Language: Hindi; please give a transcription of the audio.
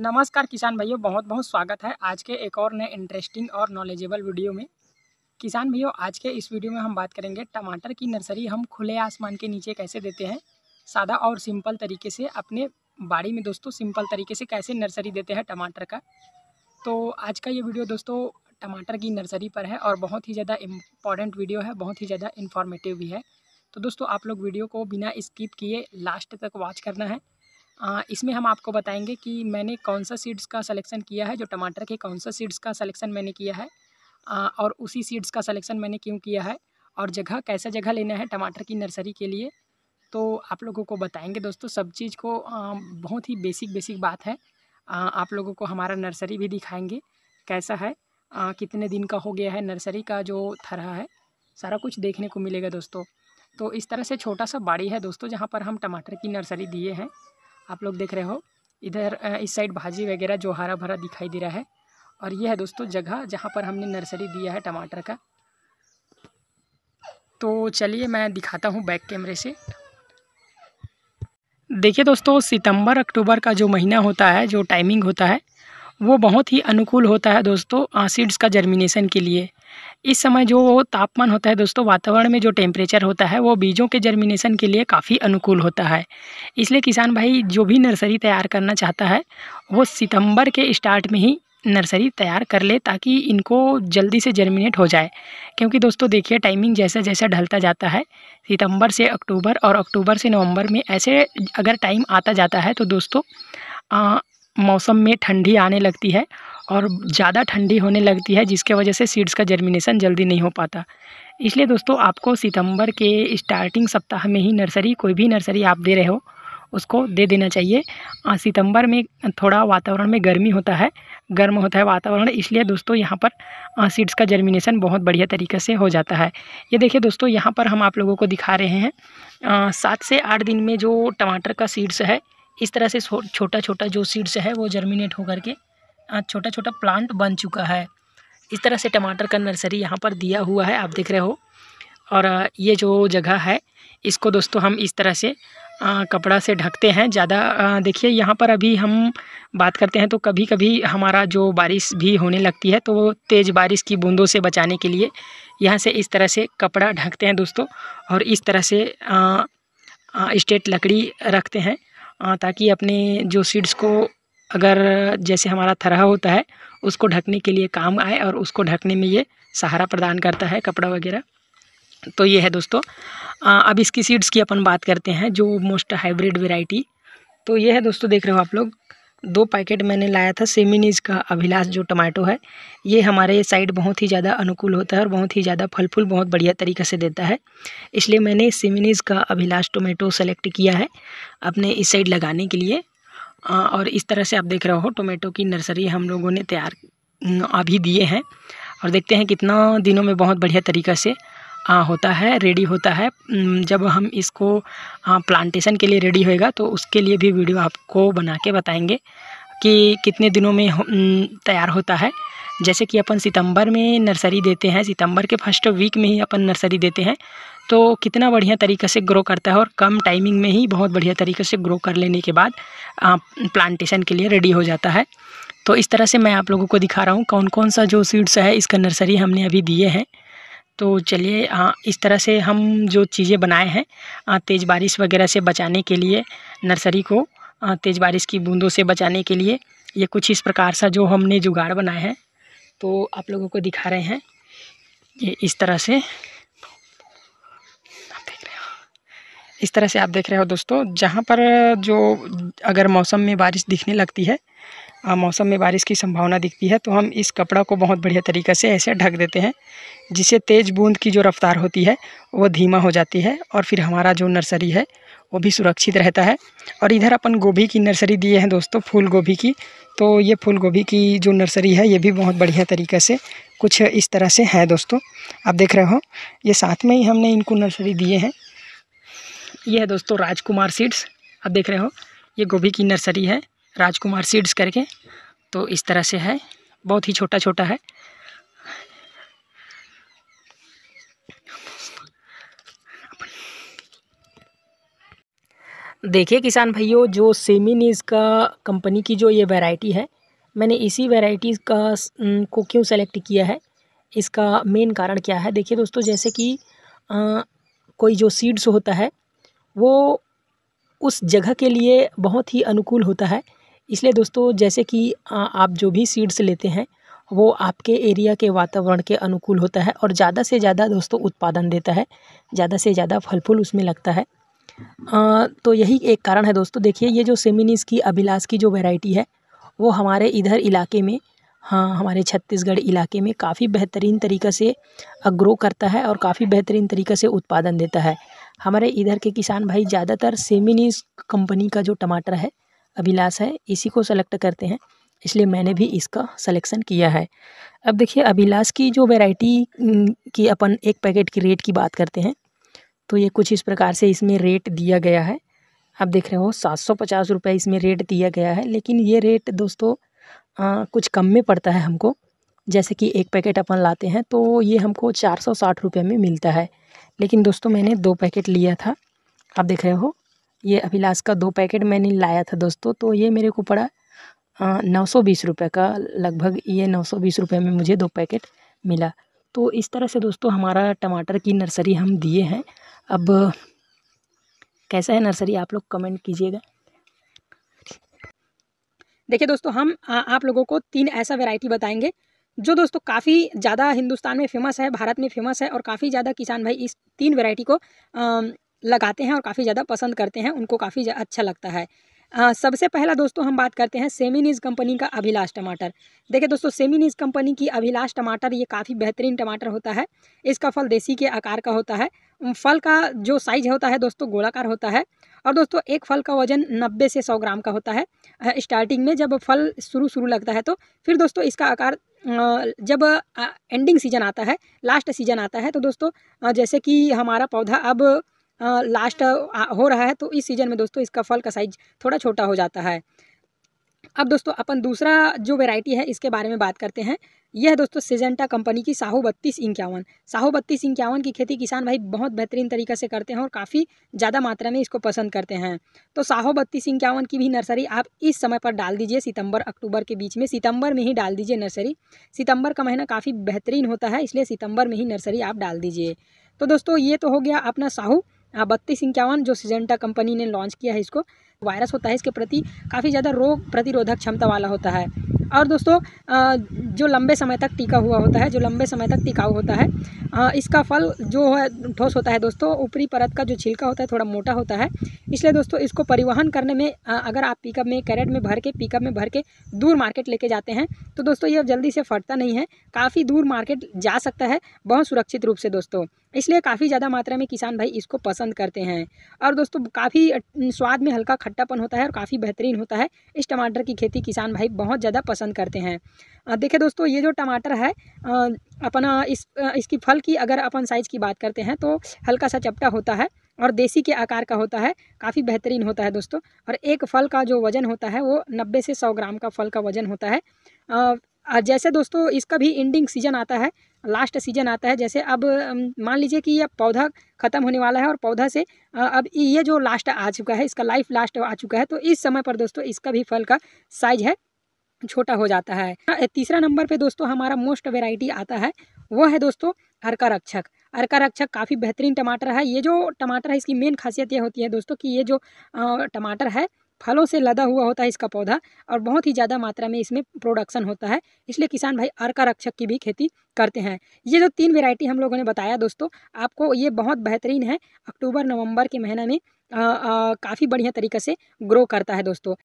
नमस्कार किसान भाइयों बहुत बहुत स्वागत है आज के एक और नए इंटरेस्टिंग और नॉलेजेबल वीडियो में किसान भैया आज के इस वीडियो में हम बात करेंगे टमाटर की नर्सरी हम खुले आसमान के नीचे कैसे देते हैं सादा और सिंपल तरीके से अपने बाड़ी में दोस्तों सिंपल तरीके से कैसे नर्सरी देते हैं टमाटर का तो आज का ये वीडियो दोस्तों टमाटर की नर्सरी पर है और बहुत ही ज़्यादा इम्पॉर्टेंट वीडियो है बहुत ही ज़्यादा इन्फॉर्मेटिव भी है तो दोस्तों आप लोग वीडियो को बिना स्किप किए लास्ट तक वॉच करना है इसमें हम आपको बताएंगे कि मैंने कौन सा सीड्स का सलेक्शन किया है जो टमाटर के कौन सा सीड्स का सलेक्शन मैंने किया है और उसी सीड्स का सलेक्शन मैंने क्यों किया है और जगह कैसा जगह लेना है टमाटर की नर्सरी के लिए तो आप लोगों को बताएंगे दोस्तों सब चीज़ को बहुत ही बेसिक बेसिक बात है आप लोगों को हमारा नर्सरी भी दिखाएंगे कैसा है कितने दिन का हो गया है नर्सरी का जो थरा है सारा कुछ देखने को मिलेगा दोस्तों तो इस तरह से छोटा सा बाड़ी है दोस्तों जहाँ पर हम टमाटर की नर्सरी दिए हैं आप लोग देख रहे हो इधर इस साइड भाजी वगैरह जो हरा भरा दिखाई दे रहा है और ये है दोस्तों जगह जहाँ पर हमने नर्सरी दिया है टमाटर का तो चलिए मैं दिखाता हूँ बैक कैमरे से देखिए दोस्तों सितंबर अक्टूबर का जो महीना होता है जो टाइमिंग होता है वो बहुत ही अनुकूल होता है दोस्तों सीड्स का जर्मिनेशन के लिए इस समय जो तापमान होता है दोस्तों वातावरण में जो टेम्परेचर होता है वो बीजों के जर्मिनेशन के लिए काफ़ी अनुकूल होता है इसलिए किसान भाई जो भी नर्सरी तैयार करना चाहता है वो सितंबर के स्टार्ट में ही नर्सरी तैयार कर ले ताकि इनको जल्दी से जर्मिनेट हो जाए क्योंकि दोस्तों देखिए टाइमिंग जैसा जैसा ढलता जाता है सितंबर से अक्टूबर और अक्टूबर से नवंबर में ऐसे अगर टाइम आता जाता है तो दोस्तों मौसम में ठंडी आने लगती है और ज़्यादा ठंडी होने लगती है जिसके वजह से सीड्स का जर्मिनेशन जल्दी नहीं हो पाता इसलिए दोस्तों आपको सितंबर के स्टार्टिंग सप्ताह में ही नर्सरी कोई भी नर्सरी आप दे रहे हो उसको दे देना चाहिए सितंबर में थोड़ा वातावरण में गर्मी होता है गर्म होता है वातावरण इसलिए दोस्तों यहाँ पर सीड्स का जर्मिनेशन बहुत बढ़िया तरीके से हो जाता है ये देखिए दोस्तों यहाँ पर हम आप लोगों को दिखा रहे हैं सात से आठ दिन में जो टमाटर का सीड्स है इस तरह से छोटा छोटा जो सीड्स है वो जर्मिनेट होकर के आज छोटा छोटा प्लांट बन चुका है इस तरह से टमाटर का नर्सरी यहाँ पर दिया हुआ है आप देख रहे हो और ये जो जगह है इसको दोस्तों हम इस तरह से आ, कपड़ा से ढकते हैं ज़्यादा देखिए यहाँ पर अभी हम बात करते हैं तो कभी कभी हमारा जो बारिश भी होने लगती है तो तेज़ बारिश की बूंदों से बचाने के लिए यहाँ से इस तरह से कपड़ा ढकते हैं दोस्तों और इस तरह से आ, आ, स्टेट लकड़ी रखते हैं ताकि अपने जो सीड्स को अगर जैसे हमारा थरहा होता है उसको ढकने के लिए काम आए और उसको ढकने में ये सहारा प्रदान करता है कपड़ा वगैरह तो ये है दोस्तों अब इसकी सीड्स की अपन बात करते हैं जो मोस्ट हाइब्रिड वेराइटी तो ये है दोस्तों देख रहे हो आप लोग दो पैकेट मैंने लाया था सेमिनीज का अभिलाष जो टमाटो है ये हमारे साइड बहुत ही ज़्यादा अनुकूल होता है और बहुत ही ज़्यादा फल फूल बहुत बढ़िया तरीके से देता है इसलिए मैंने सेमिनीज का अभिलाष टोमेटो सेलेक्ट किया है अपने इस साइड लगाने के लिए और इस तरह से आप देख रहे हो टोमेटो की नर्सरी हम लोगों ने तैयार अभी दिए हैं और देखते हैं कितना दिनों में बहुत बढ़िया तरीक़ा से होता है रेडी होता है जब हम इसको प्लांटेशन के लिए रेडी होएगा तो उसके लिए भी वीडियो आपको बना के बताएंगे कि कितने दिनों में तैयार होता है जैसे कि अपन सितंबर में नर्सरी देते हैं सितंबर के फर्स्ट वीक में ही अपन नर्सरी देते हैं तो कितना बढ़िया तरीके से ग्रो करता है और कम टाइमिंग में ही बहुत बढ़िया तरीके से ग्रो कर लेने के बाद प्लांटेशन के लिए रेडी हो जाता है तो इस तरह से मैं आप लोगों को दिखा रहा हूँ कौन कौन सा जो सीड्स है इसका नर्सरी हमने अभी दिए हैं तो चलिए हाँ इस तरह से हम जो चीज़ें बनाए हैं तेज़ बारिश वगैरह से बचाने के लिए नर्सरी को तेज़ बारिश की बूंदों से बचाने के लिए ये कुछ इस प्रकार सा जो हमने जुगाड़ बनाए हैं तो आप लोगों को दिखा रहे हैं ये इस तरह से आप देख रहे हो इस तरह से आप देख रहे हो दोस्तों जहाँ पर जो अगर मौसम में बारिश दिखने लगती है मौसम में बारिश की संभावना दिखती है तो हम इस कपड़ा को बहुत बढ़िया तरीक़े से ऐसे ढक देते हैं जिससे तेज़ बूंद की जो रफ़्तार होती है वो धीमा हो जाती है और फिर हमारा जो नर्सरी है वो भी सुरक्षित रहता है और इधर अपन गोभी की नर्सरी दिए हैं दोस्तों फूल गोभी की तो ये फूल गोभी की जो नर्सरी है ये भी बहुत बढ़िया तरीके से कुछ इस तरह से है दोस्तों आप देख रहे हो ये साथ में ही हमने इनको नर्सरी दिए हैं ये है दोस्तों राजकुमार सीड्स आप देख रहे हो ये गोभी की नर्सरी है राजकुमार सीड्स करके तो इस तरह से है बहुत ही छोटा छोटा है देखिए किसान भाइयों जो सेमिनीज का कंपनी की जो ये वैरायटी है मैंने इसी वैरायटी का को क्यों सेलेक्ट किया है इसका मेन कारण क्या है देखिए दोस्तों जैसे कि आ, कोई जो सीड्स होता है वो उस जगह के लिए बहुत ही अनुकूल होता है इसलिए दोस्तों जैसे कि आप जो भी सीड्स लेते हैं वो आपके एरिया के वातावरण के अनुकूल होता है और ज़्यादा से ज़्यादा दोस्तों उत्पादन देता है ज़्यादा से ज़्यादा फल फूल उसमें लगता है तो यही एक कारण है दोस्तों देखिए ये जो सेमिनिस की अभिलाष की जो वैरायटी है वो हमारे इधर इलाके में हाँ हमारे छत्तीसगढ़ इलाके में काफ़ी बेहतरीन तरीक़े से ग्रो करता है और काफ़ी बेहतरीन तरीक़े से उत्पादन देता है हमारे इधर के किसान भाई ज़्यादातर सेमिनिस कंपनी का जो टमाटर है अभिलाष है इसी को सेलेक्ट करते हैं इसलिए मैंने भी इसका सिलेक्शन किया है अब देखिए अभिलाष की जो वैरायटी की अपन एक पैकेट की रेट की बात करते हैं तो ये कुछ इस प्रकार से इसमें रेट दिया गया है आप देख रहे हो सात सौ पचास रुपये इसमें रेट दिया गया है लेकिन ये रेट दोस्तों आ, कुछ कम में पड़ता है हमको जैसे कि एक पैकेट अपन लाते हैं तो ये हमको चार सौ साठ रुपये में मिलता है लेकिन दोस्तों मैंने दो पैकेट लिया था आप देख रहे हो ये अभिलाष का दो पैकेट मैंने लाया था दोस्तों तो ये मेरे को पड़ा नौ सौ बीस रुपये का लगभग ये नौ सौ बीस रुपये में मुझे दो पैकेट मिला तो इस तरह से दोस्तों हमारा टमाटर की नर्सरी हम दिए हैं अब कैसा है नर्सरी आप लोग कमेंट कीजिएगा देखिए दोस्तों हम आ, आप लोगों को तीन ऐसा वेराइटी बताएंगे जो दोस्तों काफ़ी ज़्यादा हिंदुस्तान में फेमस है भारत में फेमस है और काफ़ी ज़्यादा किसान भाई इस तीन वैरायटी को लगाते हैं और काफ़ी ज़्यादा पसंद करते हैं उनको काफ़ी अच्छा लगता है आ, सबसे पहला दोस्तों हम बात करते हैं सेमिनीज कंपनी का अभिलाष टमाटर देखिए दोस्तों सेमिनीज कंपनी की अभिलाष टमाटर ये काफ़ी बेहतरीन टमाटर होता है इसका फल देसी के आकार का होता है फल का जो साइज होता है दोस्तों गोलाकार होता है और दोस्तों एक फल का वजन 90 से 100 ग्राम का होता है स्टार्टिंग में जब फल शुरू शुरू लगता है तो फिर दोस्तों इसका आकार जब एंडिंग सीजन आता है लास्ट सीजन आता है तो दोस्तों जैसे कि हमारा पौधा अब लास्ट हो रहा है तो इस सीज़न में दोस्तों इसका फल का साइज थोड़ा छोटा हो जाता है अब दोस्तों अपन दूसरा जो वेराइटी है इसके बारे में बात करते हैं यह दोस्तों सिजेंटा कंपनी की साहू बत्तीस इंक्यावन साहू बत्तीस इंक्यावन की खेती किसान भाई बहुत बेहतरीन तरीके से करते हैं और काफ़ी ज़्यादा मात्रा में इसको पसंद करते हैं तो साहू बत्तीस इंक्यावन की भी नर्सरी आप इस समय पर डाल दीजिए सितंबर अक्टूबर के बीच में सितंबर में ही डाल दीजिए नर्सरी सितंबर का महीना काफ़ी बेहतरीन होता है इसलिए सितंबर में ही नर्सरी आप डाल दीजिए तो दोस्तों ये तो हो गया अपना साहू हाँ बत्तीस इक्यावन जो सिजेंटा कंपनी ने लॉन्च किया है इसको वायरस होता है इसके प्रति काफ़ी ज़्यादा रोग प्रतिरोधक क्षमता वाला होता है और दोस्तों जो लंबे समय तक टीका हुआ होता है जो लंबे समय तक टिकाऊ होता है इसका फल जो है ठोस होता है दोस्तों ऊपरी परत का जो छिलका होता है थोड़ा मोटा होता है इसलिए दोस्तों इसको परिवहन करने में अगर आप पिकअप में कैरेट में भर के पिकअप में भर के दूर मार्केट लेके जाते हैं तो दोस्तों ये जल्दी से फटता नहीं है काफ़ी दूर मार्केट जा सकता है बहुत सुरक्षित रूप से दोस्तों इसलिए काफ़ी ज़्यादा मात्रा में किसान भाई इसको पसंद करते हैं और दोस्तों काफ़ी स्वाद में हल्का खट्टापन होता है और काफ़ी बेहतरीन होता है इस टमाटर की खेती किसान भाई बहुत ज़्यादा पसंद करते हैं देखिए दोस्तों ये जो टमाटर है अपना इस इसकी फल की अगर अपन साइज़ की बात करते हैं तो हल्का सा चपटा होता है और देसी के आकार का होता है काफ़ी बेहतरीन होता है दोस्तों और एक फल का जो वज़न होता है वो नब्बे से सौ ग्राम का फल का वज़न होता है और जैसे दोस्तों इसका भी एंडिंग सीजन आता है लास्ट सीजन आता है जैसे अब मान लीजिए कि यह पौधा ख़त्म होने वाला है और पौधा से अब ये जो लास्ट आ चुका है इसका लाइफ लास्ट आ चुका है तो इस समय पर दोस्तों इसका भी फल का साइज है छोटा हो जाता है तीसरा नंबर पे दोस्तों हमारा मोस्ट वेराइटी आता है वो है दोस्तों हरका रक्षक अर्का रक्षक काफ़ी बेहतरीन टमाटर है ये जो टमाटर है इसकी मेन खासियत ये होती है दोस्तों कि ये जो टमाटर है फलों से लदा हुआ होता है इसका पौधा और बहुत ही ज़्यादा मात्रा में इसमें प्रोडक्शन होता है इसलिए किसान भाई अर्का रक्षक की भी खेती करते हैं ये जो तीन वेरायटी हम लोगों ने बताया दोस्तों आपको ये बहुत बेहतरीन है अक्टूबर नवम्बर के महीने में काफ़ी बढ़िया तरीके से ग्रो करता है दोस्तों